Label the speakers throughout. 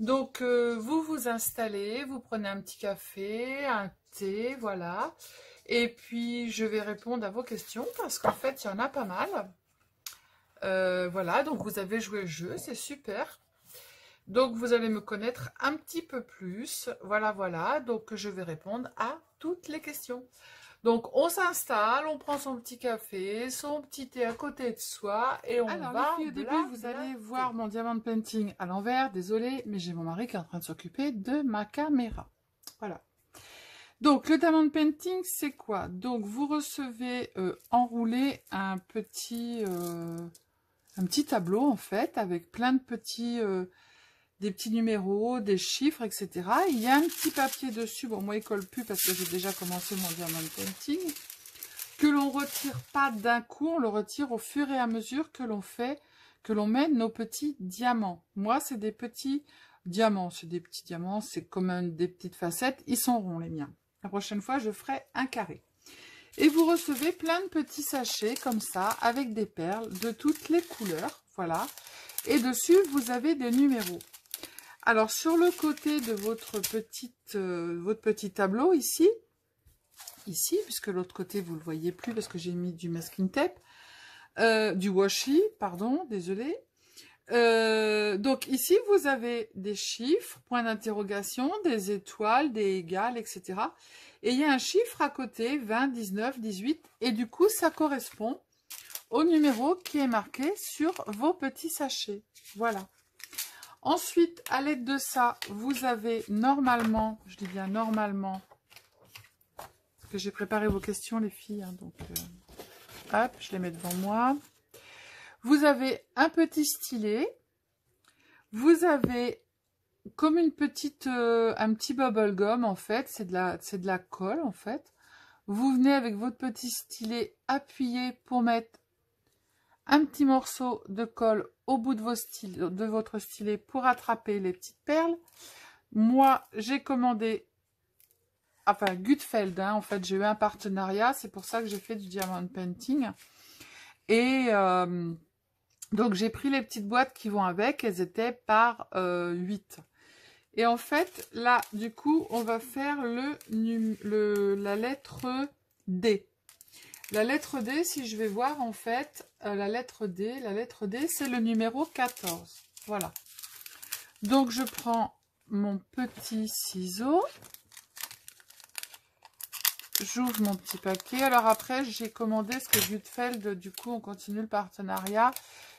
Speaker 1: Donc, euh, vous vous installez, vous prenez un petit café, un thé, voilà. Et puis, je vais répondre à vos questions parce qu'en fait, il y en a pas mal. Euh, voilà, donc vous avez joué le jeu, c'est super. Donc, vous allez me connaître un petit peu plus. Voilà, voilà. Donc, je vais répondre à toutes les questions. Donc, on s'installe, on prend son petit café, son petit thé à côté de soi et on va... Alors, au début, vous allez voir mon diamant painting à l'envers. Désolée, mais j'ai mon mari qui est en train de s'occuper de ma caméra. Voilà. Donc, le de painting, c'est quoi Donc, vous recevez euh, enroulé un petit, euh, un petit tableau, en fait, avec plein de petits... Euh, des petits numéros, des chiffres, etc. Il y a un petit papier dessus, bon moi il colle plus parce que j'ai déjà commencé mon diamant painting, que l'on retire pas d'un coup, on le retire au fur et à mesure que l'on fait, que l'on met nos petits diamants. Moi c'est des petits diamants, c'est des petits diamants, c'est comme des petites facettes, ils sont ronds les miens. La prochaine fois je ferai un carré. Et vous recevez plein de petits sachets comme ça, avec des perles de toutes les couleurs, voilà. Et dessus, vous avez des numéros. Alors, sur le côté de votre, petite, euh, votre petit tableau, ici, ici, puisque l'autre côté, vous ne le voyez plus parce que j'ai mis du masking tape, euh, du washi, pardon, désolé. Euh, donc ici, vous avez des chiffres, points d'interrogation, des étoiles, des égales, etc. Et il y a un chiffre à côté, 20, 19, 18, et du coup, ça correspond au numéro qui est marqué sur vos petits sachets. Voilà. Ensuite, à l'aide de ça, vous avez normalement, je dis bien normalement, parce que j'ai préparé vos questions les filles, hein, donc euh, hop, je les mets devant moi. Vous avez un petit stylet, vous avez comme une petite, euh, un petit bubble gum en fait, c'est de, la, de la colle en fait. Vous venez avec votre petit stylet appuyé pour mettre un petit morceau de colle au bout de, de votre stylet pour attraper les petites perles. Moi, j'ai commandé, enfin, Gutfeld, hein, en fait, j'ai eu un partenariat, c'est pour ça que j'ai fait du diamond painting. Et euh, donc, j'ai pris les petites boîtes qui vont avec, elles étaient par 8. Euh, Et en fait, là, du coup, on va faire le, le la lettre D. La lettre D, si je vais voir, en fait, euh, la lettre D, la lettre D, c'est le numéro 14. Voilà. Donc, je prends mon petit ciseau. J'ouvre mon petit paquet. Alors après, j'ai commandé ce que Gutfeld, du coup, on continue le partenariat.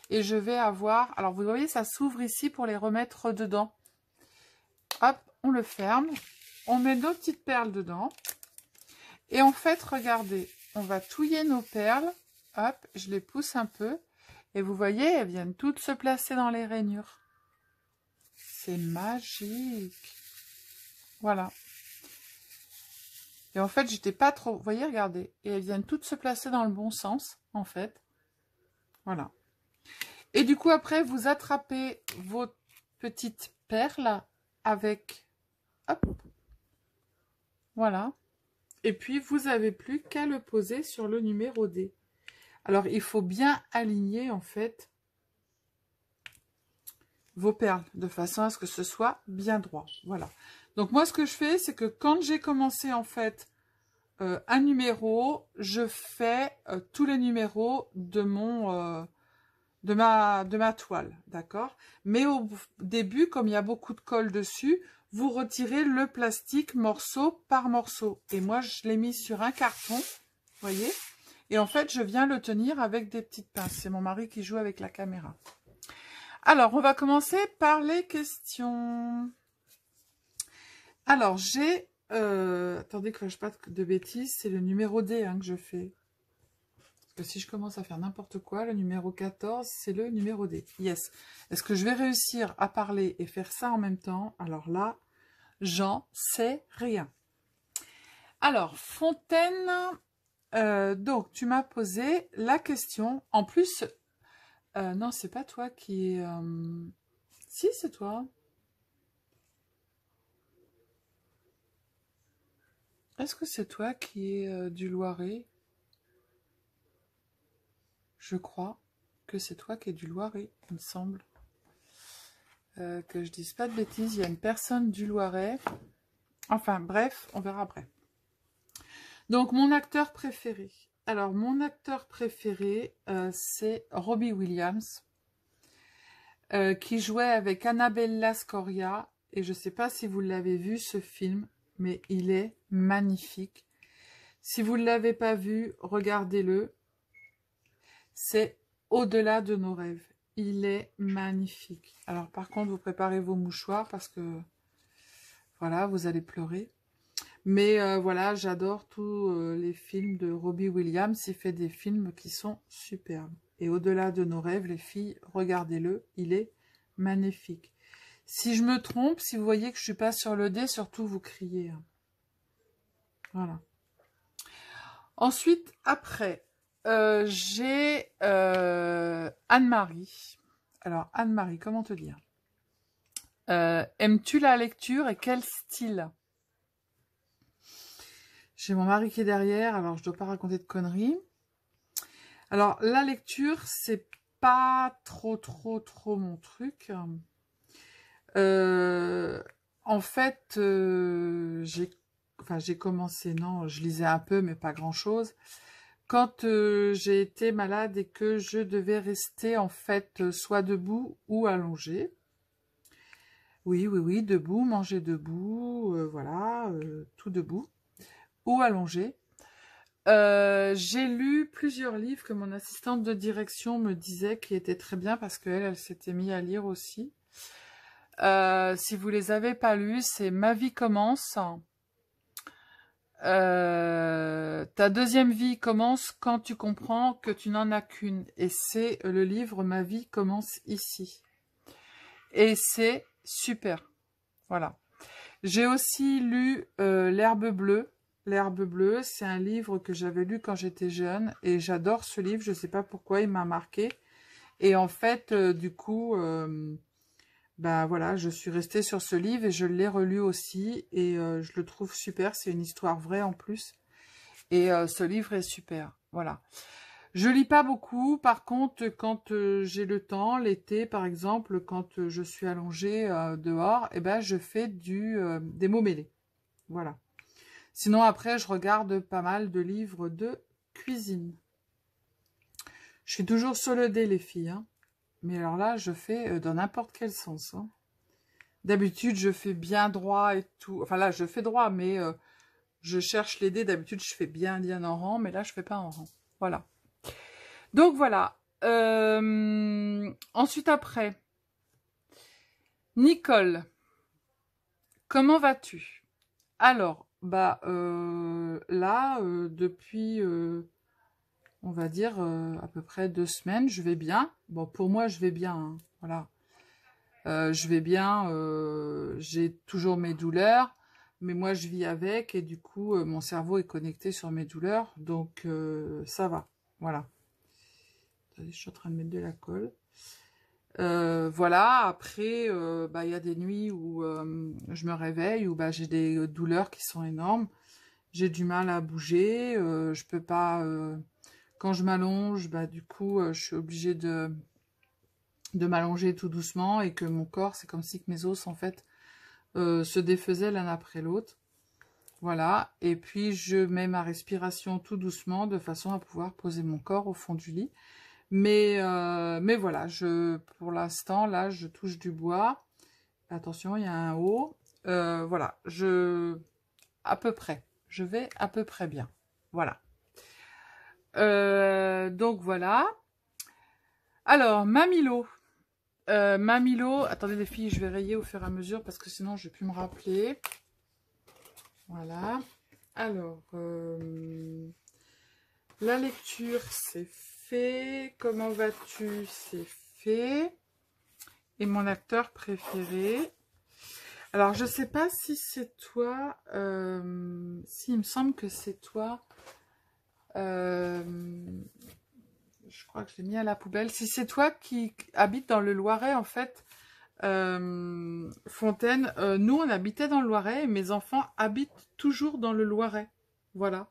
Speaker 1: Et je vais avoir... Alors, vous voyez, ça s'ouvre ici pour les remettre dedans. Hop, on le ferme. On met nos petites perles dedans. Et en fait, regardez, on va touiller nos perles. Hop, je les pousse un peu. Et vous voyez, elles viennent toutes se placer dans les rainures. C'est magique. Voilà. Et en fait, j'étais pas trop... Vous voyez, regardez. Et elles viennent toutes se placer dans le bon sens, en fait. Voilà. Et du coup, après, vous attrapez vos petites perles avec... Hop. Voilà. Et puis, vous n'avez plus qu'à le poser sur le numéro D. Alors, il faut bien aligner, en fait, vos perles, de façon à ce que ce soit bien droit. Voilà. Donc, moi, ce que je fais, c'est que quand j'ai commencé, en fait, euh, un numéro, je fais euh, tous les numéros de mon... Euh, de ma, de ma toile, d'accord Mais au début, comme il y a beaucoup de colle dessus, vous retirez le plastique morceau par morceau. Et moi, je l'ai mis sur un carton, voyez Et en fait, je viens le tenir avec des petites pinces. C'est mon mari qui joue avec la caméra. Alors, on va commencer par les questions. Alors, j'ai... Euh, attendez que je ne pas de bêtises, c'est le numéro D hein, que je fais si je commence à faire n'importe quoi, le numéro 14, c'est le numéro D. Yes. Est-ce que je vais réussir à parler et faire ça en même temps Alors là, j'en sais rien. Alors, Fontaine, euh, donc tu m'as posé la question. En plus, euh, non, c'est pas toi qui... Euh, si, c'est toi. Est-ce que c'est toi qui es du Loiret je crois que c'est toi qui es du Loiret, il me semble. Euh, que je dise pas de bêtises, il y a une personne du Loiret. Enfin, bref, on verra après. Donc, mon acteur préféré. Alors, mon acteur préféré, euh, c'est Robbie Williams, euh, qui jouait avec Annabella Scoria. Et je ne sais pas si vous l'avez vu, ce film, mais il est magnifique. Si vous ne l'avez pas vu, regardez-le. C'est au-delà de nos rêves. Il est magnifique. Alors par contre, vous préparez vos mouchoirs parce que, voilà, vous allez pleurer. Mais euh, voilà, j'adore tous euh, les films de Robbie Williams. Il fait des films qui sont superbes. Et au-delà de nos rêves, les filles, regardez-le, il est magnifique. Si je me trompe, si vous voyez que je suis pas sur le dé, surtout vous criez. Voilà. Ensuite, après, euh, j'ai euh, Anne-Marie. Alors, Anne-Marie, comment te dire euh, Aimes-tu la lecture et quel style J'ai mon mari qui est derrière, alors je ne dois pas raconter de conneries. Alors, la lecture, c'est pas trop, trop, trop mon truc. en fait, j'ai commencé, non, je lisais un peu, mais pas grand-chose quand euh, j'ai été malade et que je devais rester en fait euh, soit debout ou allongée. Oui, oui, oui, debout, manger debout, euh, voilà, tout debout ou allongée. j'ai lu plusieurs livres que mon assistante de direction me disait qui étaient très bien parce qu'elle, elle, s'était mise à lire aussi. si vous les avez pas lus, c'est Ma vie commence. Euh, ta deuxième vie commence quand tu comprends que tu n'en as qu'une. Et c'est le livre « Ma vie commence ici ». Et c'est super. Voilà. J'ai aussi lu euh, L'herbe bleue. L'herbe bleue, c'est un livre que j'avais lu quand j'étais jeune. Et j'adore ce livre. Je sais pas pourquoi il m'a marqué. Et en fait, euh, du coup... ben voilà, je suis restée sur ce livre et je l'ai relu aussi et je le trouve super, c'est une histoire vraie en plus. Et euh, ce livre est super. Voilà. Je lis pas beaucoup. Par contre, quand euh, j'ai le temps, l'été par exemple, quand euh, je suis allongée dehors, et eh ben, je fais du, des mots mêlés. Voilà. Sinon, après, je regarde pas mal de livres de cuisine. Je suis toujours sur le dé, les filles. Hein. Mais alors là, je fais dans n'importe quel sens. Hein. D'habitude, je fais bien droit et tout. Enfin là, je fais droit, mais je cherche les D'habitude, je fais bien, bien en rang, mais là, je fais pas en rang. Voilà. Donc, voilà. Euh, ensuite, après. Nicole, comment vas-tu Alors, bah euh, là, euh, depuis, on va dire, à peu près deux semaines, je vais bien. Bon, pour moi, je vais bien. Hein. voilà. je vais bien. J'ai toujours mes douleurs mais moi je vis avec et du coup euh, mon cerveau est connecté sur mes douleurs, donc euh, ça va, voilà. je suis en train de mettre de la colle. Euh, voilà, après, bah, il y a des nuits où je me réveille, où bah, j'ai des douleurs qui sont énormes. J'ai du mal à bouger, je peux pas... quand je m'allonge, bah, du coup, je suis obligée de, de m'allonger tout doucement et que mon corps, c'est comme si que mes os, en fait, euh, se défaisaient l'un après l'autre. Voilà, et puis je mets ma respiration tout doucement de façon à pouvoir poser mon corps au fond du lit. Mais, euh, mais voilà, je, pour l'instant, là, je touche du bois. Attention, il y a un haut. Euh, voilà, je... À peu près. Je vais à peu près bien. Voilà. donc voilà. Alors, Mamilo, euh, Mamilo. Attendez les filles, je vais rayer au fur et à mesure parce que sinon je ne vais plus me rappeler. Voilà. Alors, euh, la lecture, c'est fait. Comment vas-tu C'est fait. Et mon acteur préféré. Alors, je ne sais pas si c'est toi. Euh, s'il me semble que c'est toi je crois que je l'ai mis à la poubelle. Si c'est toi qui habites dans le Loiret, en fait, euh, Fontaine, euh, nous, on habitait dans le Loiret et mes enfants habitent toujours dans le Loiret. Voilà.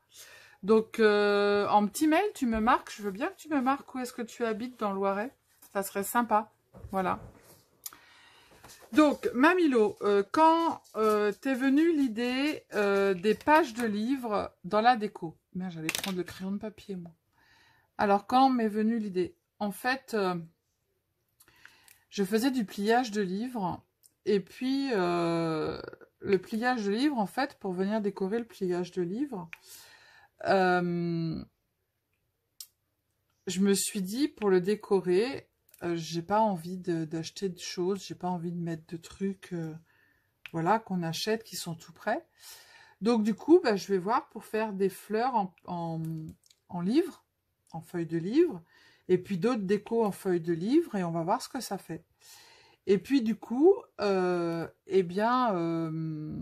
Speaker 1: Donc, euh, en petit mail, tu me marques. Je veux bien que tu me marques où est-ce que tu habites dans le Loiret. Ça serait sympa. Voilà. Donc, Mamilo, quand t'es venue l'idée des pages de livres dans la déco Merde, j'allais prendre le crayon de papier, moi. Alors, quand m'est venue l'idée En fait, euh, je faisais du pliage de livres. Et puis, euh, le pliage de livres, en fait, pour venir décorer le pliage de livres, euh, je me suis dit, pour le décorer, j'ai pas envie d'acheter de, choses. choses, j'ai pas envie de mettre de trucs voilà, qu'on achète, qui sont tout prêts. Donc du coup, bah, je vais voir pour faire des fleurs en, en, en livre en feuille de livre, et puis d'autres déco en feuille de livre, et on va voir ce que ça fait. Et puis du coup, euh, eh bien, euh,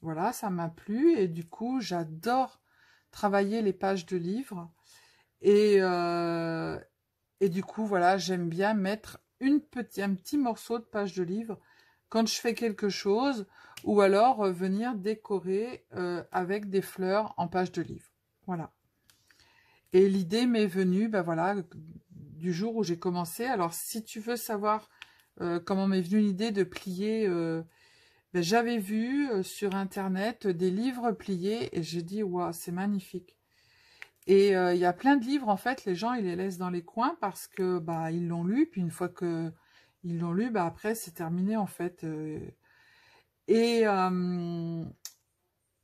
Speaker 1: voilà, ça m'a plu, et du coup, j'adore travailler les pages de livres, et, euh, et du coup, voilà, j'aime bien mettre une petit, un petit morceau de page de livre quand je fais quelque chose, ou alors venir décorer avec des fleurs en page de livre. Voilà. Et l'idée m'est venue, ben voilà, du jour où j'ai commencé. Alors, si tu veux savoir euh, comment m'est venue l'idée de plier, euh, ben j'avais vu euh, sur Internet des livres pliés et j'ai dit, waouh, c'est magnifique. Et il y a plein de livres, en fait, les gens, ils les laissent dans les coins parce que bah ils l'ont lu, puis une fois que ils l'ont lu, bah après, c'est terminé, en fait. et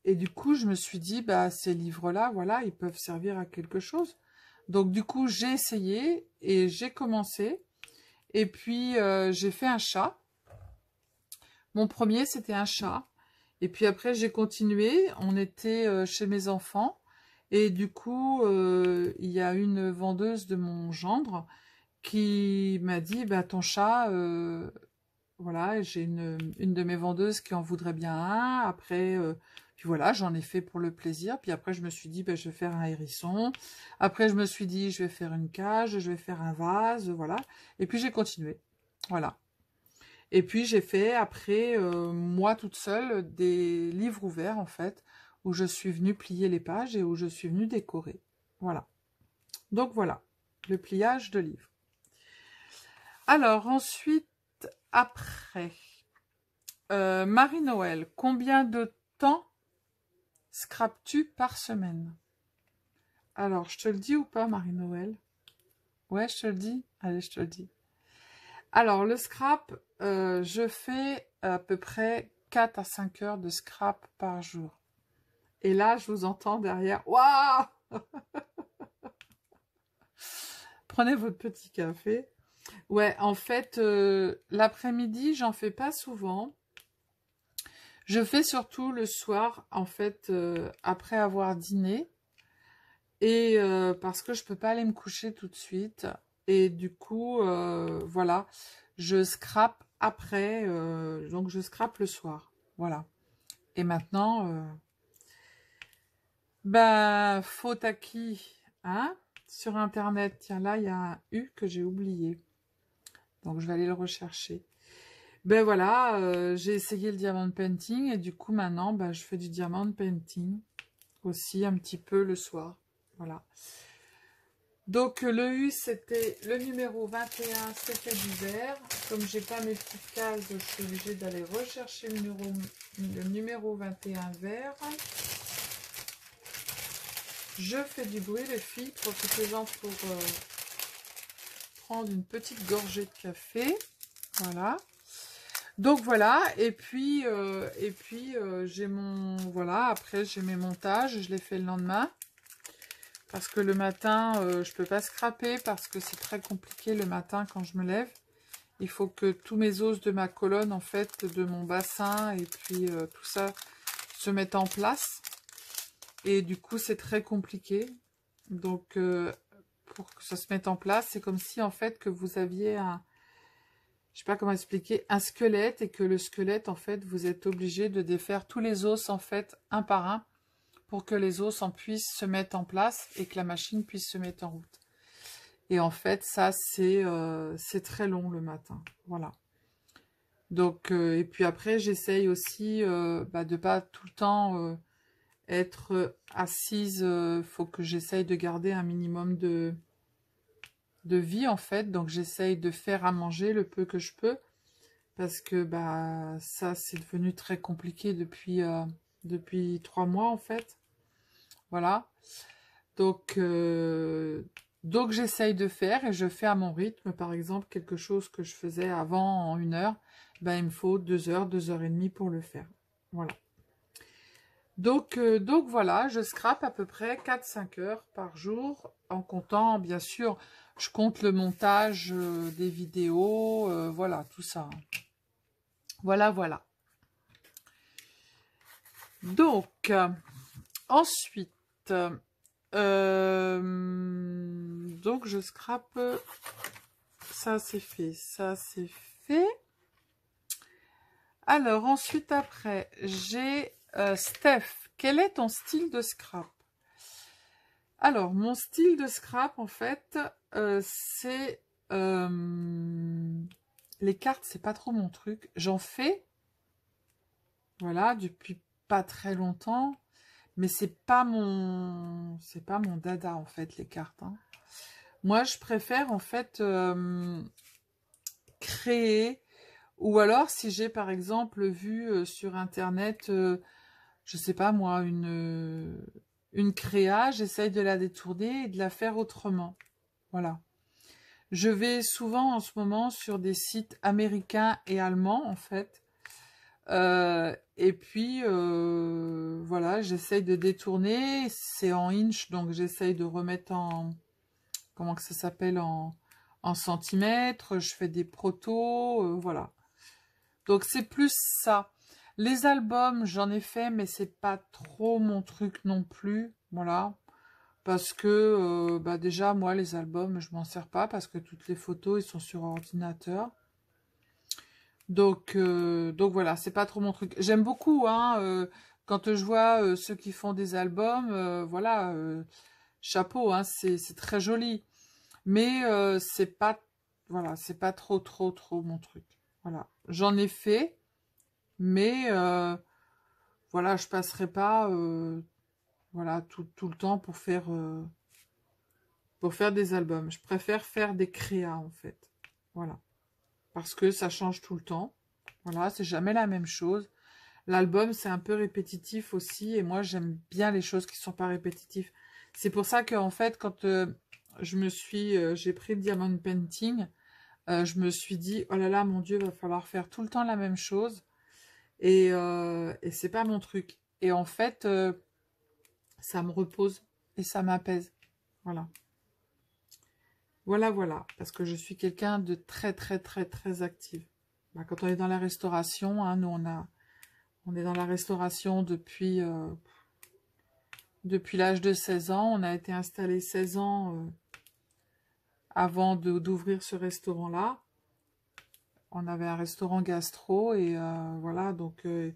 Speaker 1: et du coup, je me suis dit, bah, ces livres-là, voilà, ils peuvent servir à quelque chose. Donc, du coup, j'ai essayé et j'ai commencé. Et puis, euh, j'ai fait un chat. Mon premier, c'était un chat. Et puis après, j'ai continué. On était euh, chez mes enfants. Et du coup, euh, il y a une vendeuse de mon gendre qui m'a dit, bah, ton chat, voilà, j'ai une, une, de mes vendeuses qui en voudrait bien un. Après, voilà, j'en ai fait pour le plaisir. Puis après, je me suis dit, ben, je vais faire un hérisson. Après, je me suis dit, je vais faire une cage, je vais faire un vase, voilà. Et puis, j'ai continué. Voilà. Et puis, j'ai fait, après, euh, moi toute seule, des livres ouverts, en fait, où je suis venue plier les pages et où je suis venue décorer. Voilà. Donc, voilà, le pliage de livres. Alors, ensuite, après, euh, Marie-Noël, combien de temps scrapes-tu par semaine Alors, je te le dis ou pas, Marie-Noël Ouais, je te le dis Allez, je te le dis. Alors, le scrap, euh, je fais à peu près 4 à 5 heures de scrap par jour. Et là, je vous entends derrière. Waouh Prenez votre petit café. Ouais, en fait, euh, l'après-midi, j'en fais pas souvent. Je fais surtout le soir, en fait, euh, après avoir dîné. Et euh, parce que je ne peux pas aller me coucher tout de suite. Et du coup, euh, voilà, je scrape après. donc, je scrape le soir. Voilà. Et maintenant, ben, faute à qui Hein Sur Internet. Tiens, là, il y a un U que j'ai oublié. Donc, je vais aller le rechercher ben voilà, euh, j'ai essayé le diamond painting et du coup maintenant, ben, je fais du diamond painting aussi un petit peu le soir. Voilà. Donc euh, le U, c'était le numéro 21, c'était du vert. Comme j'ai pas mes petites cases, je suis obligée d'aller rechercher le numéro, numéro 21 vert. Je fais du bruit, les filles, profitez-en pour euh, prendre une petite gorgée de café. Voilà. Donc voilà, et puis, euh, et puis euh, j'ai mon... Voilà, après j'ai mes montages, je les fais le lendemain. Parce que le matin, je euh, je peux pas scraper parce que c'est très compliqué le matin quand je me lève. Il faut que tous mes os de ma colonne, en fait, de mon bassin et puis tout ça se mettent en place. Et du coup, c'est très compliqué. Donc, pour que ça se mette en place, c'est comme si, en fait, que vous aviez un je sais pas comment expliquer, un squelette et que le squelette, en fait, vous êtes obligé de défaire tous les os, en fait, un par un, pour que les os en puissent se mettre en place et que la machine puisse se mettre en route. Et en fait, ça, c'est euh, très long le matin. Voilà. Donc, euh, et puis après, j'essaye aussi de euh, ne bah, de pas tout le temps être assise. Il faut que j'essaye de garder un minimum de, de vie en fait, donc j'essaye de faire à manger le peu que je peux, parce que bah ça c'est devenu très compliqué depuis, euh, depuis trois mois en fait, voilà. Donc, euh, donc j'essaye de faire et je fais à mon rythme, par exemple quelque chose que je faisais avant en une heure, ben il me faut deux heures, deux heures et demie pour le faire, voilà. Donc, euh, donc voilà, je scrape à peu près 4-5 heures par jour en comptant bien sûr je compte le montage euh, des vidéos, euh, voilà, tout ça. Voilà, voilà. Donc, euh, ensuite, donc je scrape, ça c'est fait, ça c'est fait. Alors, ensuite, après, j'ai Steph. Quel est ton style de scrap alors, mon style de scrap, en fait, euh, c'est... Euh, les cartes, c'est pas trop mon truc. J'en fais, voilà, depuis pas très longtemps. Mais c'est pas mon... C'est pas mon dada, en fait, les cartes. Hein. Moi, je préfère, en fait, euh, créer... Ou alors, si j'ai, par exemple, vu sur Internet, je sais pas, moi, une une créa, j'essaye de la détourner et de la faire autrement. Voilà. Je vais souvent en ce moment sur des sites américains et allemands, en fait. Euh, et puis, euh, voilà, j'essaye de détourner. C'est en inch, donc j'essaye de remettre en... Comment que ça s'appelle en, en, centimètres. Je fais des protos, euh, voilà. Donc, c'est plus ça. Les albums, j'en ai fait, mais c'est pas trop mon truc non plus. Voilà. Parce que, euh, bah, déjà, moi, les albums, je m'en sers pas parce que toutes les photos, ils sont sur ordinateur. Donc, voilà, euh, donc voilà, c'est pas trop mon truc. J'aime beaucoup, hein, euh, quand je vois ceux qui font des albums, voilà, chapeau, hein, c'est très joli. Mais c'est pas, voilà, c'est pas trop, trop, trop mon truc. Voilà, j'en ai fait, mais euh, voilà, je passerai pas euh, tout, le temps pour faire, euh, pour faire des albums. Je préfère faire des créas en fait. Voilà. Parce que ça change tout le temps. Voilà, c'est jamais la même chose. L'album, c'est un peu répétitif aussi. Et moi, j'aime bien les choses qui ne sont pas répétitives. C'est pour ça que, fait, quand je me suis, j'ai pris le Diamond Painting, je me suis dit, oh là là, mon Dieu, il va falloir faire tout le temps la même chose. Euh, et, c'est pas mon truc. Et en fait, euh, ça me repose et ça m'apaise. Voilà. Voilà, voilà. Parce que je suis quelqu'un de très, très, très, très active. Bah, quand on est dans la restauration, hein, nous, on, a, est dans la restauration depuis, euh, depuis l'âge de 16 ans. On a été installé 16 ans avant d'ouvrir ce restaurant-là on avait un restaurant gastro et euh, voilà, donc euh,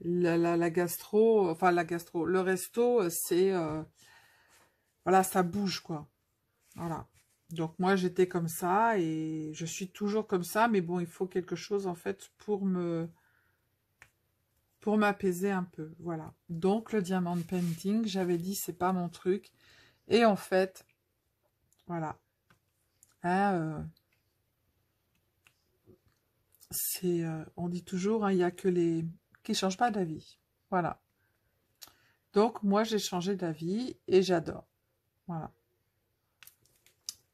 Speaker 1: la, gastro, enfin la gastro, le resto, euh, c'est, voilà, ça bouge quoi. Voilà. Donc moi, j'étais comme ça et je suis toujours comme ça, mais bon, il faut quelque chose en fait pour me, pour m'apaiser un peu, voilà. Donc le diamant painting, j'avais dit c'est pas mon truc, et en fait, voilà. Hein, c'est, euh, on dit toujours, hein, il n'y a que les qui ne changent pas d'avis. Voilà. Donc, moi, j'ai changé d'avis et j'adore. Voilà.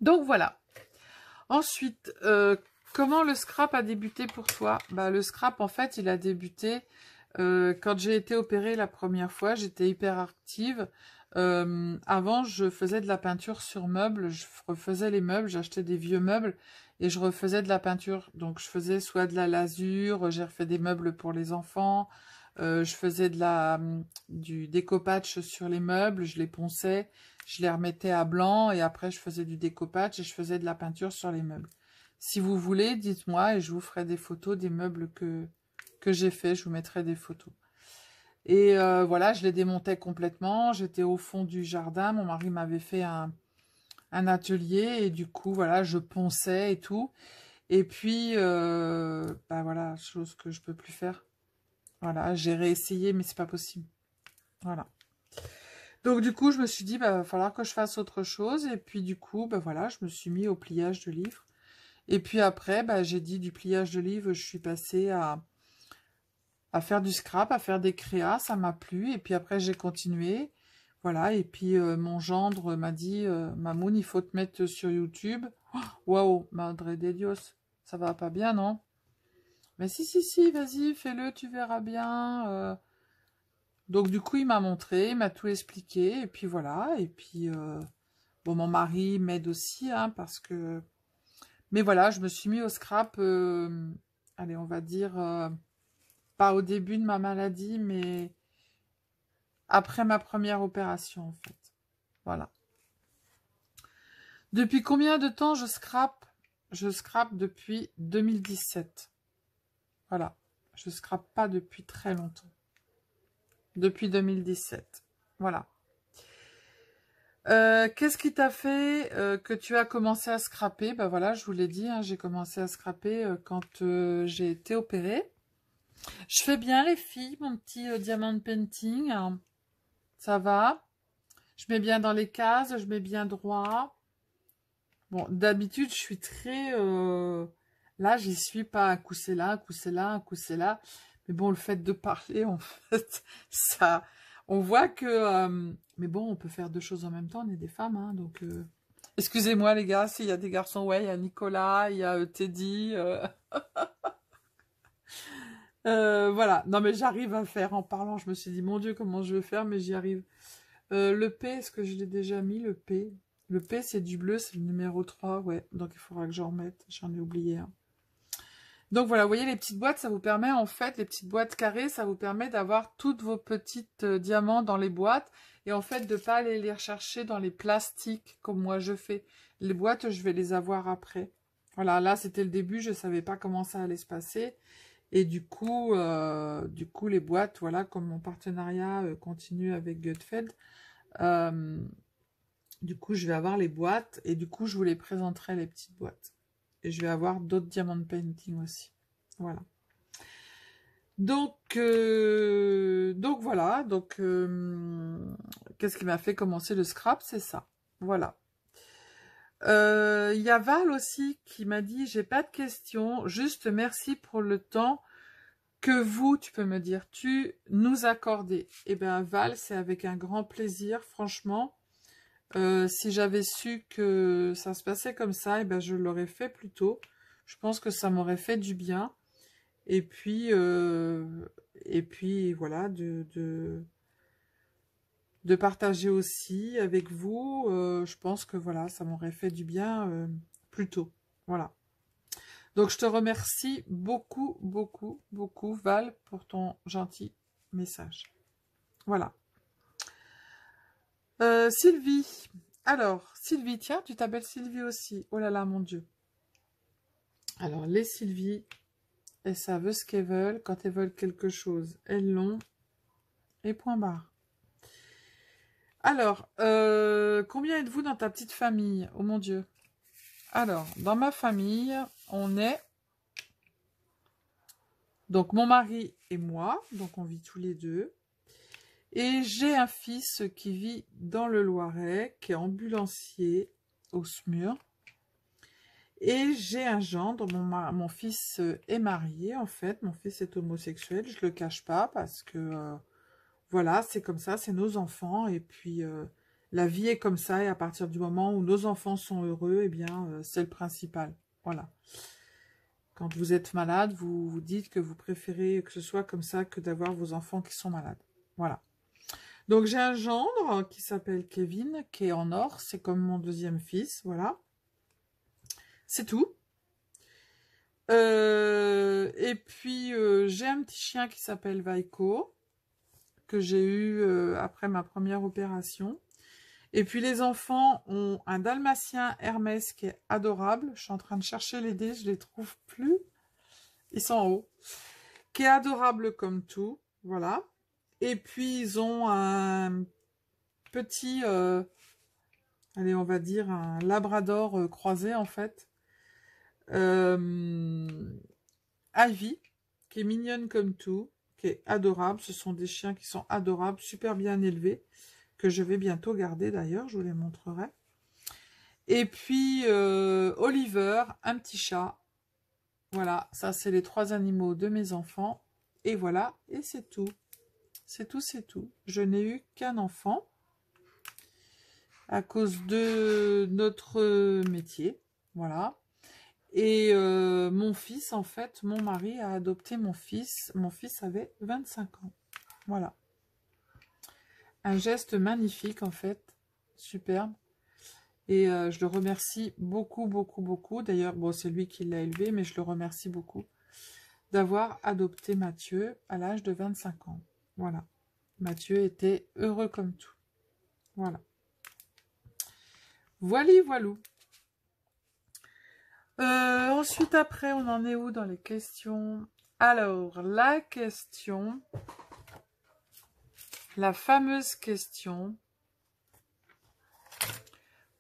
Speaker 1: Donc, voilà. Ensuite, euh, comment le scrap a débuté pour toi bah, Le scrap, en fait, il a débuté euh, quand j'ai été opérée la première fois. J'étais hyper active. avant, je faisais de la peinture sur meubles. Je refaisais les meubles. J'achetais des vieux meubles et je refaisais de la peinture. Donc je faisais soit de la lasure, j'ai refait des meubles pour les enfants, euh, je faisais de la hum, du décopatch sur les meubles, je les ponçais, je les remettais à blanc et après je faisais du décopatch et je faisais de la peinture sur les meubles. Si vous voulez, dites-moi et je vous ferai des photos des meubles que, que j'ai fait, je vous mettrai des photos. Et euh, voilà, je les démontais complètement, j'étais au fond du jardin, mon mari m'avait fait un, un atelier et du coup voilà je ponçais et tout et puis ben voilà chose que je peux plus faire voilà j'ai réessayé mais c'est pas possible voilà donc du coup je me suis dit il bah, va falloir que je fasse autre chose et puis du coup bah voilà je me suis mis au pliage de livres et puis après bah j'ai dit du pliage de livres je suis passée à à faire du scrap à faire des créas ça m'a plu et puis après j'ai continué voilà, et puis euh, mon gendre m'a dit euh, Mamoun, il faut te mettre sur YouTube. Oh, waouh, wow, Madre de Dios, ça va pas bien, non Mais si, si, si, vas-y, fais-le, tu verras bien. Euh. Donc du coup, il m'a montré, il m'a tout expliqué, et puis voilà, et puis... Bon, mon mari m'aide aussi, hein, parce que... Mais voilà, je me suis mis au scrap, allez, on va dire, pas au début de ma maladie, mais après ma première opération, en fait. Voilà. Depuis combien de temps je scrape Je scrape depuis 2017. Voilà. Je scrape pas depuis très longtemps. Depuis 2017. Voilà. Euh, qu'est-ce qui t'a fait euh, que tu as commencé à scraper Ben voilà, je vous l'ai dit, hein, j'ai commencé à scraper euh, quand j'ai été opérée. Je fais bien les filles, mon petit diamant painting. Hein. Ça va Je mets bien dans les cases, je mets bien droit. Bon, d'habitude, je suis très... Là, euh, Là, j'y suis pas. Un coup, c'est là, un coup, c'est là, un coup, c'est là. Mais bon, le fait de parler, en fait, ça... On voit que... Euh, mais bon, on peut faire deux choses en même temps. On est des femmes, hein, donc... Euh, excusez-moi, les gars, s'il y a des garçons. Ouais, il y a Nicolas, il y a Teddy. Euh, voilà, non mais j'arrive à faire en parlant, je me suis dit mon dieu comment je vais faire, mais j'y arrive. Euh, le P, est-ce que je l'ai déjà mis, le P Le P c'est du bleu, c'est le numéro 3, ouais, donc il faudra que j'en remette, j'en ai oublié Donc voilà, vous voyez les petites boîtes, ça vous permet en fait, les petites boîtes carrées, ça vous permet d'avoir toutes vos petites euh, diamants dans les boîtes et en fait de ne pas aller les rechercher dans les plastiques comme moi je fais. Les boîtes, je vais les avoir après. Voilà, là c'était le début, je ne savais pas comment ça allait se passer. Et du coup, euh, du coup, les boîtes, voilà, comme mon partenariat euh, continue avec Gutfeld, euh, du coup, je vais avoir les boîtes et du coup, je vous les présenterai, les petites boîtes. Et je vais avoir d'autres diamond painting aussi. Voilà. Donc, donc voilà. Donc, qu'est-ce qui m'a fait commencer le scrap C'est ça. Voilà. Euh, il y a Val aussi qui m'a dit, j'ai pas de questions, juste merci pour le temps que vous, tu peux me dire, tu nous accordez. Et eh bien Val, c'est avec un grand plaisir, franchement. Euh, si j'avais su que ça se passait comme ça, eh ben, je l'aurais fait plus tôt. Je pense que ça m'aurait fait du bien. Et puis, euh, et puis voilà, de, de partager aussi avec vous. Euh, je pense que voilà, ça m'aurait fait du bien euh, plus tôt. Voilà. Donc je te remercie beaucoup, beaucoup, beaucoup, Val, pour ton gentil message. Voilà. Euh, Sylvie. Alors, Sylvie, tiens, tu t'appelles Sylvie aussi. Oh là là, mon Dieu. Alors, les Sylvie, elles savent ce qu'elles veulent. Quand elles veulent quelque chose, elles l'ont. Et point barre. Alors, euh, combien êtes-vous dans ta petite famille Oh mon Dieu. Alors, dans ma famille, on est... Donc, mon mari et moi. Donc, on vit tous les deux. Et j'ai un fils qui vit dans le Loiret, qui est ambulancier au SMUR. Et j'ai un gendre, mon, fils est marié en fait, mon fils est homosexuel, je ne le cache pas parce que euh, voilà, c'est comme ça, c'est nos enfants, et puis euh, la vie est comme ça, et à partir du moment où nos enfants sont heureux, eh bien, euh, c'est le principal, voilà. Quand vous êtes malade, vous vous dites que vous préférez que ce soit comme ça que d'avoir vos enfants qui sont malades, voilà. Donc, j'ai un gendre qui s'appelle Kevin, qui est en or, c'est comme mon deuxième fils, voilà. C'est tout. Euh, et puis, j'ai un petit chien qui s'appelle Vaiko, que j'ai eu euh, après ma première opération. Et puis les enfants ont un dalmatien Hermès qui est adorable. Je suis en train de chercher les dés, je les trouve plus. Ils sont en haut. Qui est adorable comme tout. Voilà. Et puis ils ont un petit, euh, allez on va dire un labrador euh, croisé en fait. Ivy, qui est mignonne comme tout qui est adorable. Ce sont des chiens qui sont adorables, super bien élevés, que je vais bientôt garder d'ailleurs, je vous les montrerai. Et puis, euh, Oliver, un petit chat. Voilà, ça c'est les trois animaux de mes enfants. Et voilà, et c'est tout. C'est tout, c'est tout. Je n'ai eu qu'un enfant à cause de notre métier. Voilà. Et euh, mon fils, en fait, mon mari a adopté mon fils. Mon fils avait 25 ans. Voilà. Un geste magnifique, en fait. Superbe. Et euh, je le remercie beaucoup, beaucoup, beaucoup. D'ailleurs, bon, c'est lui qui l'a élevé, mais je le remercie beaucoup d'avoir adopté Mathieu à l'âge de 25 ans. Voilà. Mathieu était heureux comme tout. Voilà. Voilà, voilou. Euh, ensuite, après, on en est où dans les questions Alors, la question, la fameuse question,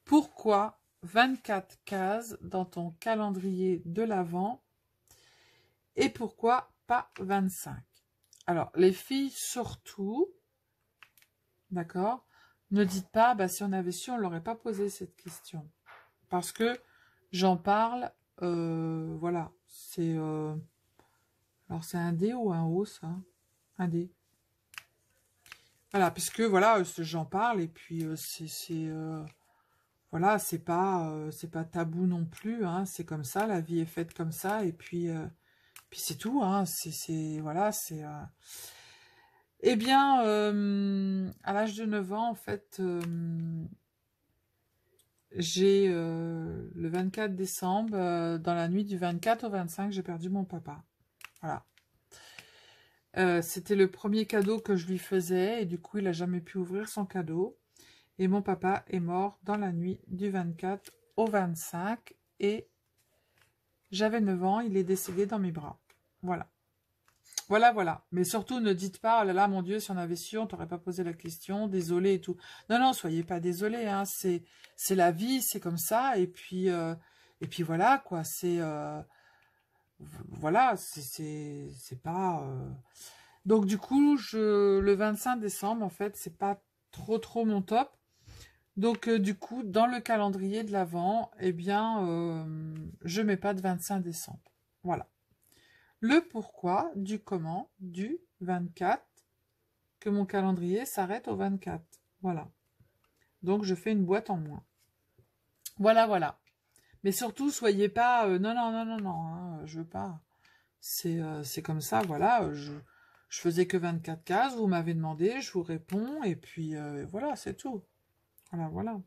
Speaker 1: pourquoi 24 cases dans ton calendrier de l'avant et pourquoi pas 25 Alors, les filles, surtout, d'accord Ne dites pas, bah, si on avait su, on l'aurait pas posé cette question. Parce que j'en parle, euh, voilà, c'est... Euh, alors, c'est un dé ou un O, ça Un dé, Voilà, puisque voilà, euh, j'en parle, et puis, c'est... voilà, c'est pas, c'est pas tabou non plus, hein. c'est comme ça, la vie est faite comme ça, et puis... puis c'est tout, hein, c'est... Voilà, c'est... eh bien, à l'âge de 9 ans, en fait, j'ai euh, le 24 décembre, euh, dans la nuit du 24 au 25, j'ai perdu mon papa. Voilà. Euh, c'était le premier cadeau que je lui faisais et du coup, il n'a jamais pu ouvrir son cadeau. Et mon papa est mort dans la nuit du 24 au 25 et j'avais 9 ans, il est décédé dans mes bras. Voilà. Voilà, voilà. Mais surtout, ne dites pas, oh là là, mon Dieu, si on avait su, on t'aurait pas posé la question, désolé et tout. Non, non, soyez pas désolé, hein. c'est la vie, c'est comme ça, et puis, euh, et puis voilà, quoi, c'est... Euh, voilà, c'est pas... Euh. Donc du coup, je, le 25 décembre, en fait, c'est pas trop trop mon top. Donc du coup, dans le calendrier de l'avant, eh bien, je mets pas de 25 décembre. Voilà le pourquoi, du comment, du 24, que mon calendrier s'arrête au 24. Voilà. Donc je fais une boîte en moins. Voilà, voilà. Mais surtout, soyez pas... Euh, non, non, non, non, non, hein, je veux pas. Euh, c'est comme ça, voilà. Je, faisais que 24 cases, vous m'avez demandé, je vous réponds, et puis euh, voilà, c'est tout. Voilà, voilà.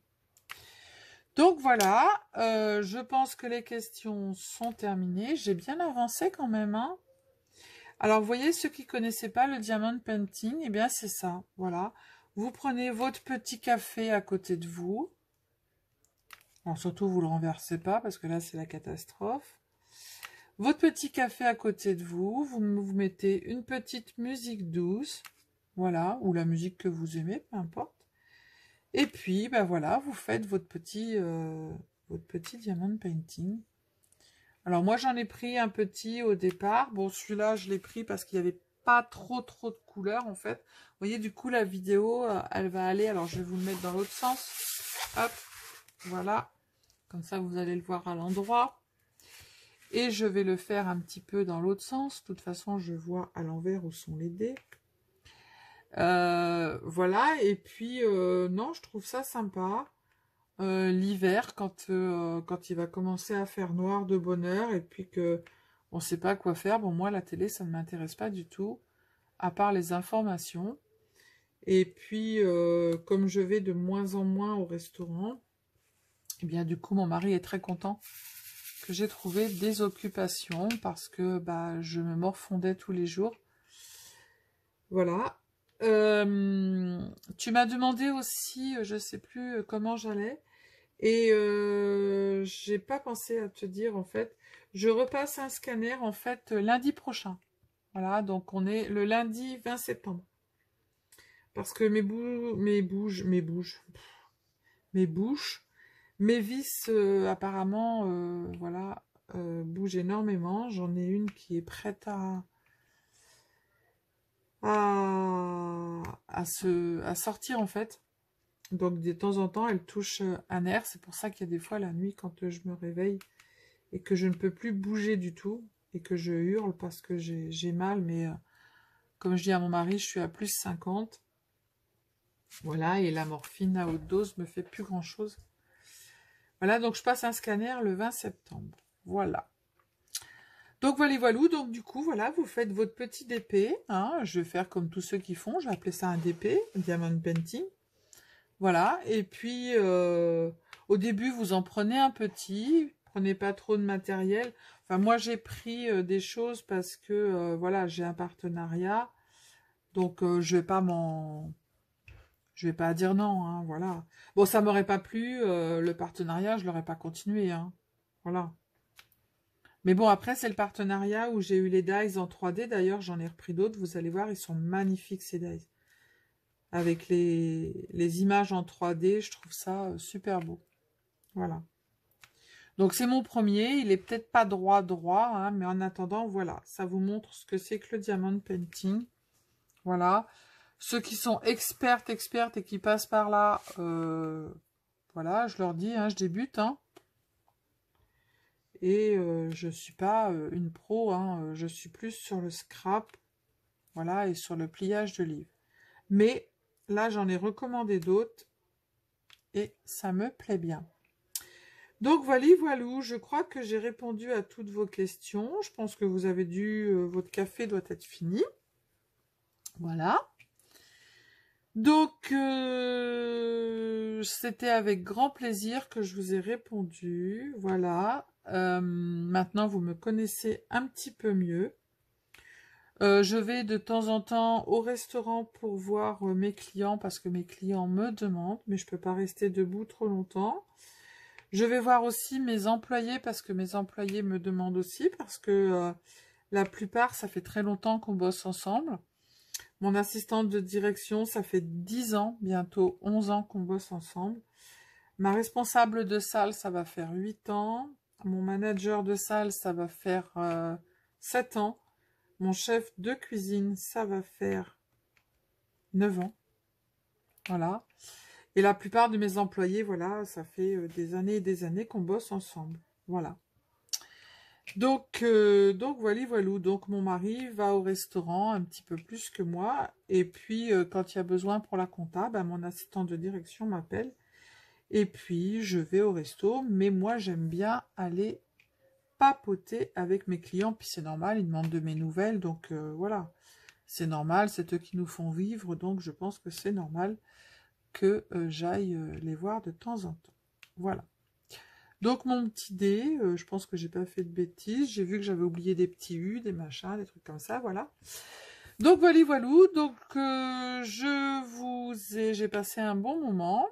Speaker 1: Donc voilà, euh, je pense que les questions sont terminées. J'ai bien avancé quand même. Hein Alors vous voyez, ceux qui ne connaissaient pas le diamond painting, eh bien c'est ça, voilà. Vous prenez votre petit café à côté de vous. Bon, surtout, vous ne le renversez pas parce que là, c'est la catastrophe. Votre petit café à côté de vous. Vous, vous mettez une petite musique douce. Voilà, ou la musique que vous aimez, peu importe. Et puis, ben voilà, vous faites votre petit, euh, votre petit diamond painting. Alors moi, j'en ai pris un petit au départ. Bon, celui-là, je l'ai pris parce qu'il n'y avait pas trop, trop de couleurs, en fait. Vous voyez, du coup, la vidéo, euh, elle va aller. Alors, je vais vous le mettre dans l'autre sens. Hop, voilà. Comme ça, vous allez le voir à l'endroit. Et je vais le faire un petit peu dans l'autre sens. De toute façon, je vois à l'envers où sont les dés. Euh, voilà, et puis euh, non, je trouve ça sympa. Euh, l'hiver, quand, quand il va commencer à faire noir de bonheur et puis que on ne sait pas quoi faire, bon moi la télé ça ne m'intéresse pas du tout, à part les informations. Et puis comme je vais de moins en moins au restaurant, eh bien du coup mon mari est très content que j'ai trouvé des occupations parce que bah, je me morfondais tous les jours. Voilà, euh, tu m'as demandé aussi, euh, je ne sais plus euh, comment j'allais, et je n'ai pas pensé à te dire en fait, je repasse un scanner en fait lundi prochain. Voilà, donc on est le lundi 20 septembre. Parce que mes, bou mes bouges, mes bouges, mes bouches, mes vis apparemment, voilà, bougent énormément. J'en ai une qui est prête à, à, se, à sortir en fait. Donc de temps en temps, elle touche euh, un air C'est pour ça qu'il y a des fois la nuit quand je me réveille et que je ne peux plus bouger du tout et que je hurle parce que j'ai mal. Mais euh, comme je dis à mon mari, je suis à plus 50. Voilà, et la morphine à haute dose me fait plus grand-chose. Voilà, donc je passe un scanner le 20 septembre. Voilà. Donc voilà, voilà. Donc du coup, voilà, vous faites votre petit DP. Hein. Je vais faire comme tous ceux qui font. Je vais appeler ça un DP, Diamond Painting. Voilà. Et puis, euh, au début, vous en prenez un petit. Prenez pas trop de matériel. Enfin, moi, j'ai pris euh, des choses parce que, euh, voilà, j'ai un partenariat. Donc, je vais pas m'en... Je vais pas dire non, hein, voilà. Bon, ça m'aurait pas plu, le partenariat, je l'aurais pas continué, hein. Voilà. Mais bon, après, c'est le partenariat où j'ai eu les dies en 3D. D'ailleurs, j'en ai repris d'autres. Vous allez voir, ils sont magnifiques, ces dies. Avec les, les images en 3D, je trouve ça euh, super beau. Voilà. Donc, c'est mon premier. Il est peut-être pas droit droit, hein, mais en attendant, voilà. Ça vous montre ce que c'est que le Diamond Painting. Voilà. Ceux qui sont expertes, expertes et qui passent par là, euh, voilà, je leur dis, hein, je débute, hein. Et euh, je ne suis pas euh, une pro, hein, euh, je suis plus sur le scrap, voilà, et sur le pliage de livres. Mais là, j'en ai recommandé d'autres et ça me plaît bien. Donc voilà, voilou. je crois que j'ai répondu à toutes vos questions. Je pense que vous avez dû, votre café doit être fini. Voilà. Donc, c'était avec grand plaisir que je vous ai répondu. Voilà. Euh, maintenant, vous me connaissez un petit peu mieux. Euh, je vais de temps en temps au restaurant pour voir euh, mes clients parce que mes clients me demandent, mais je ne peux pas rester debout trop longtemps. Je vais voir aussi mes employés parce que mes employés me demandent aussi parce que la plupart, ça fait très longtemps qu'on bosse ensemble. Mon assistante de direction, ça fait 10 ans, bientôt 11 ans qu'on bosse ensemble. Ma responsable de salle, ça va faire 8 ans. Mon manager de salle, ça va faire 7 euh, ans. Mon chef de cuisine, ça va faire 9 ans. Voilà. Et la plupart de mes employés, voilà, ça fait euh, des années et des années qu'on bosse ensemble. Voilà. Donc, euh, donc voilà, voilà. Donc, mon mari va au restaurant un petit peu plus que moi. Et puis, quand il y a besoin pour la compta, ben, mon assistant de direction m'appelle et puis, je vais au resto, mais moi, j'aime bien aller papoter avec mes clients. Puis c'est normal, ils demandent de mes nouvelles, donc euh, voilà. C'est normal, c'est eux qui nous font vivre, donc je pense que c'est normal que euh, j'aille euh, les voir de temps en temps. Voilà. Donc mon petit dé, je pense que j'ai pas fait de bêtises. J'ai vu que j'avais oublié des petits U, des machins, des trucs comme ça, voilà. Donc voilà, voilà. Donc je vous ai, j'ai passé un bon moment.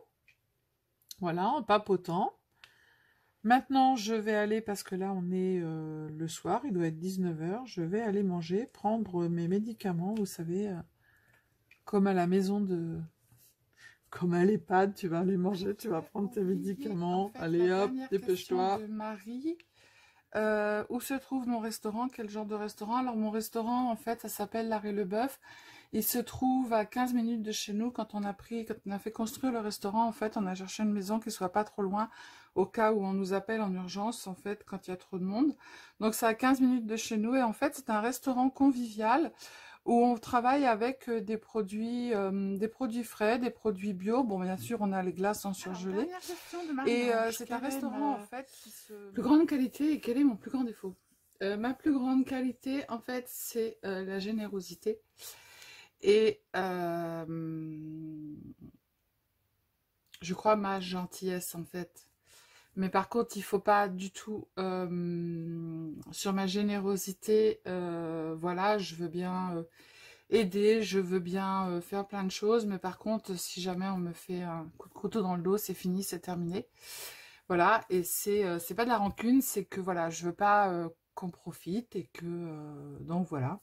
Speaker 1: Voilà, en papotant. Maintenant, je vais aller, parce que là, on est euh, le soir, il doit être 19h, je vais aller manger, prendre mes médicaments, vous savez, euh, comme à la maison de... Comme à l'EHPAD, tu vas aller manger, tu vas prendre tes médicaments, allez hop, dépêche-toi. Marie, euh, où se trouve mon restaurant Quel genre de restaurant Alors, mon restaurant, en fait, ça s'appelle L'Arrêt le Bœuf. Il se trouve à 15 minutes de chez nous. Quand on a pris, quand on a fait construire le restaurant, en fait, on a cherché une maison qui soit pas trop loin au cas où on nous appelle en urgence, en fait, quand il y a trop de monde. Donc, c'est à 15 minutes de chez nous. Et en fait, c'est un restaurant convivial où on travaille avec euh, des produits, euh, des produits frais, des produits bio. Bon, bien sûr, on a les glaces en surgelé. Et euh, c'est un restaurant, en fait, qui se... Plus grande qualité et quel est mon plus grand défaut ma plus grande qualité, en fait, c'est la générosité. Et euh, je crois ma gentillesse en fait. Mais par contre, il faut pas du tout euh, sur ma générosité. Euh, voilà, je veux bien aider, je veux bien faire plein de choses. Mais par contre, si jamais on me fait un coup de couteau dans le dos, c'est fini, c'est terminé. Voilà, et c'est c'est pas de la rancune, c'est que voilà, je veux pas qu'on profite et que donc voilà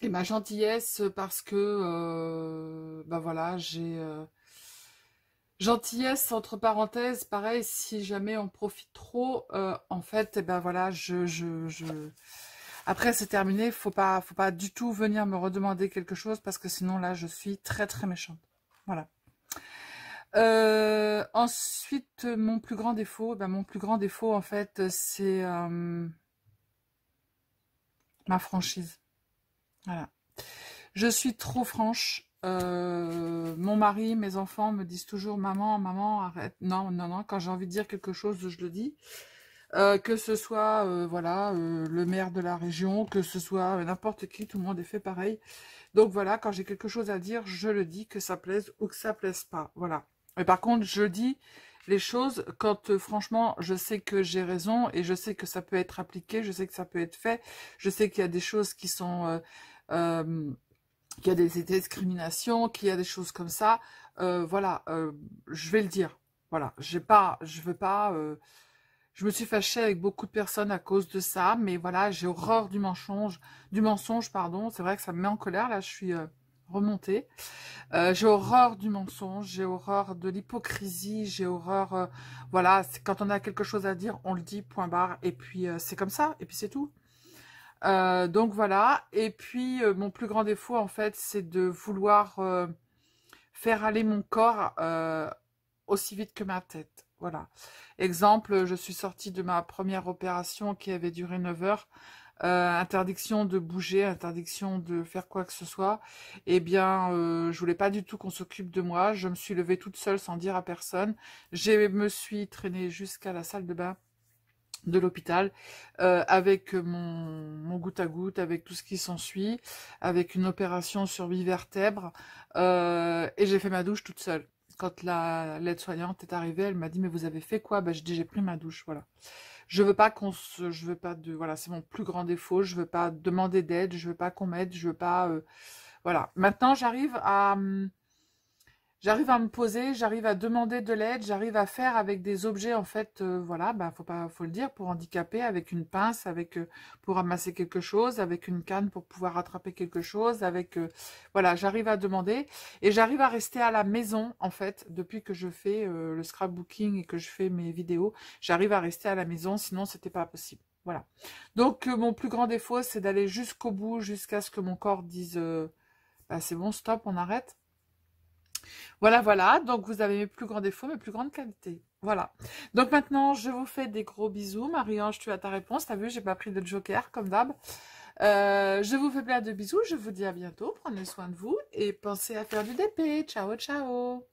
Speaker 1: et ma gentillesse euh, parce que, ben voilà, j'ai... Euh, gentillesse, entre parenthèses, pareil, si jamais on profite trop, en fait, eh ben voilà, je... je, je... Après, c'est terminé, faut pas, faut pas du tout venir me redemander quelque chose parce que sinon, là, je suis très, très méchante. Voilà. ensuite, mon plus grand défaut, ben mon plus grand défaut en fait, c'est ma franchise. Voilà. Je suis trop franche. Euh, mon mari, mes enfants me disent toujours maman, maman, arrête. Non, non, non. Quand j'ai envie de dire quelque chose, je le dis. Euh, que ce soit euh, voilà le maire de la région, que ce soit n'importe qui, tout le monde est fait pareil. Donc voilà, quand j'ai quelque chose à dire, je le dis, que ça plaise ou que ça plaise pas. Voilà. Mais par contre, je dis les choses quand franchement je sais que j'ai raison et je sais que ça peut être appliqué, je sais que ça peut être fait, je sais qu'il y a des choses qui sont euh, qu'il y a des, discriminations, qu'il y a des choses comme ça. Euh, voilà, euh, je vais le dire. Voilà, j'ai pas, je veux pas. je me suis fâchée avec beaucoup de personnes à cause de ça, mais voilà, j'ai horreur du mensonge, du mensonge, pardon. C'est vrai que ça me met en colère. Là, je suis remontée. j'ai horreur du mensonge, j'ai horreur de l'hypocrisie, j'ai horreur... voilà, quand on a quelque chose à dire, on le dit, point barre, et puis c'est comme ça, et puis c'est tout. Euh, donc voilà. Et puis euh, mon plus grand défaut en fait, c'est de vouloir euh, faire aller mon corps aussi vite que ma tête. Voilà. Exemple, je suis sortie de ma première opération qui avait duré 9 heures. interdiction de bouger, interdiction de faire quoi que ce soit. Eh bien, je voulais pas du tout qu'on s'occupe de moi. Je me suis levée toute seule sans dire à personne. Je me suis traînée jusqu'à la salle de bain de l'hôpital euh, avec mon, goutte à goutte, avec tout ce qui s'ensuit, avec une opération sur huit vertèbres euh, et j'ai fait ma douche toute seule. Quand la l'aide-soignante est arrivée, elle m'a dit mais vous avez fait quoi ben, je dis j'ai pris ma douche, voilà. Je veux pas qu'on se, je veux pas de, voilà c'est mon plus grand défaut, je veux pas demander d'aide, je veux pas qu'on m'aide, je veux pas, euh, voilà. Maintenant j'arrive à hum, j'arrive à me poser, j'arrive à demander de l'aide, j'arrive à faire avec des objets en fait, euh, voilà, bah faut pas, faut le dire, pour handicaper, avec une pince, avec euh, pour ramasser quelque chose, avec une canne pour pouvoir attraper quelque chose, avec euh, voilà, j'arrive à demander et j'arrive à rester à la maison en fait depuis que je fais le scrapbooking et que je fais mes vidéos, j'arrive à rester à la maison, sinon c'était pas possible. Voilà. Donc mon plus grand défaut, c'est d'aller jusqu'au bout, jusqu'à ce que mon corps dise, bah, c'est bon, stop, on arrête. Voilà, voilà. Donc, vous avez mes plus grands défauts, mes plus grandes qualités. Voilà. Donc, maintenant, je vous fais des gros bisous. Marie-Ange, tu as ta réponse. T'as vu, j'ai pas pris de joker, comme d'hab. Euh, je vous fais plein de bisous. Je vous dis à bientôt. Prenez soin de vous et pensez à faire du DP. Ciao, ciao.